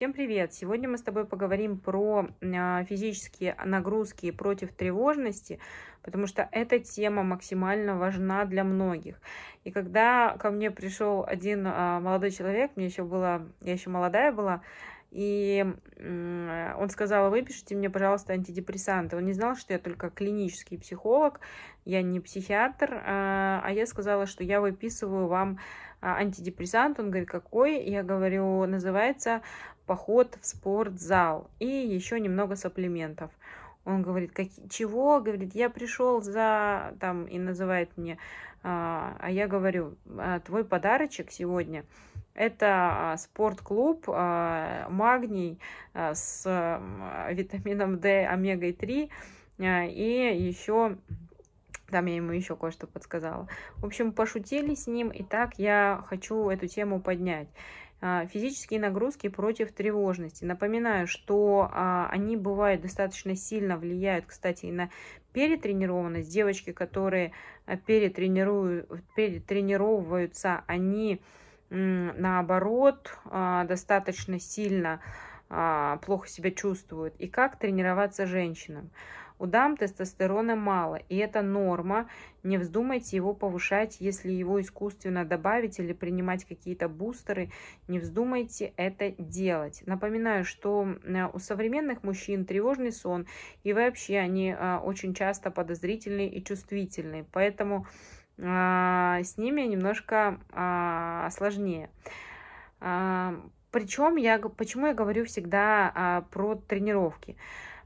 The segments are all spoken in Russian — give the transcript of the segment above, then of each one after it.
Всем привет! Сегодня мы с тобой поговорим про а, физические нагрузки против тревожности, потому что эта тема максимально важна для многих. И когда ко мне пришел один а, молодой человек, мне еще было, я еще молодая была, и он сказал, выпишите мне, пожалуйста, антидепрессанты. Он не знал, что я только клинический психолог, я не психиатр, а, а я сказала, что я выписываю вам антидепрессант. Он говорит, какой? Я говорю, называется поход в спортзал и еще немного саплиментов. Он говорит, как, чего? Говорит, я пришел за, там, и называет мне, а, а я говорю, а, твой подарочек сегодня, это а, спортклуб магний с витамином D, омегой-3 и еще там я ему еще кое-что подсказала. В общем, пошутили с ним, и так я хочу эту тему поднять. А, физические нагрузки против тревожности. Напоминаю, что а, они бывают достаточно сильно влияют, кстати, и на перетренированность. Девочки, которые э, перетренировываются, они наоборот а, достаточно сильно плохо себя чувствуют. И как тренироваться женщинам? У дам тестостерона мало, и это норма. Не вздумайте его повышать, если его искусственно добавить или принимать какие-то бустеры. Не вздумайте это делать. Напоминаю, что э, у современных мужчин тревожный сон, и вообще они э, очень часто подозрительные и чувствительные. Поэтому а, с ними немножко а, сложнее. А, Причем я, почему я говорю всегда про тренировки?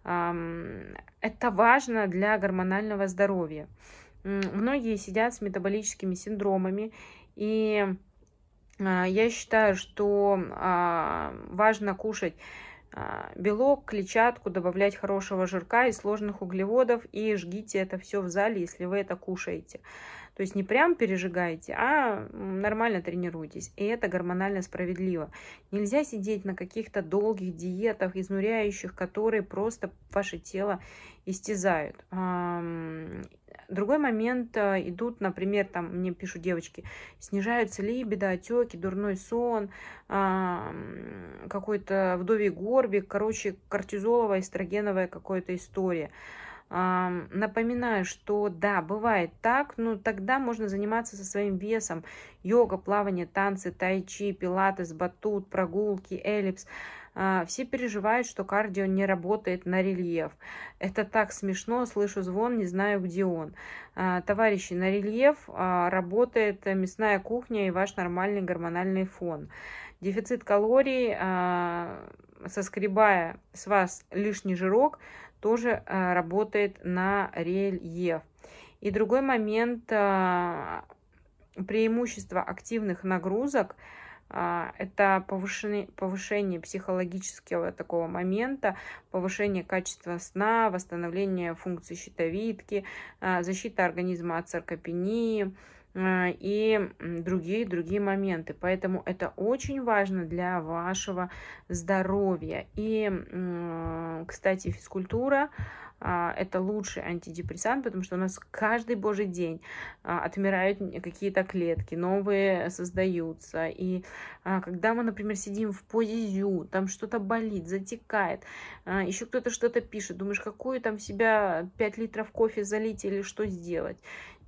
Это важно для гормонального здоровья. Многие сидят с метаболическими синдромами, и а, я считаю, что а, важно кушать а, белок, клетчатку, добавлять хорошего жирка и сложных углеводов, и жгите это все в зале, если вы это кушаете. То есть не прям пережигаете, а нормально тренируйтесь. И это гормонально справедливо. Нельзя сидеть на каких-то долгих диетах, изнуряющих, которые просто ваше тело истязают. Другой момент а, идут, например, там мне пишут девочки, снижаются либидо, отеки, дурной сон, какой-то вдовий горбик, короче, кортизоловая, эстрогеновая какая-то история. Напоминаю, что да, бывает так, но тогда можно заниматься со своим весом. Йога, плавание, танцы, тайчи, пилатес, батут, прогулки, эллипс. А, все переживают, что кардио не работает на рельеф. Это так смешно, слышу звон, не знаю, где он. А, товарищи, на рельеф а, работает мясная кухня и ваш нормальный гормональный фон. Дефицит калорий соскребая с вас лишний жирок, тоже э, работает на рельеф. И другой момент э, преимущество активных нагрузок э, это повышение, повышение психологического такого момента, повышение качества сна, восстановление функций щитовидки, защита организма от саркопении, а, и другие другие моменты. Поэтому это очень важно для вашего здоровья. И, кстати, физкультура а, это лучший антидепрессант, потому что у нас каждый божий день а, отмирают какие-то клетки, новые создаются. И а, когда мы, например, сидим в позе там что-то болит, затекает, еще кто-то что-то пишет, думаешь, какую там себя 5 литров кофе залить или что сделать.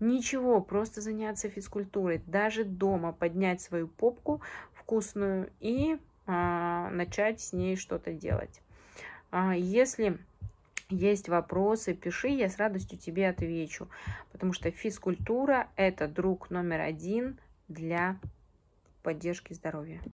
Ничего, просто заняться физкультурой, даже дома поднять свою попку вкусную и начать с ней что-то делать. если есть вопросы, пиши, я с радостью тебе отвечу. Потому что физкультура – это друг номер один для поддержки здоровья.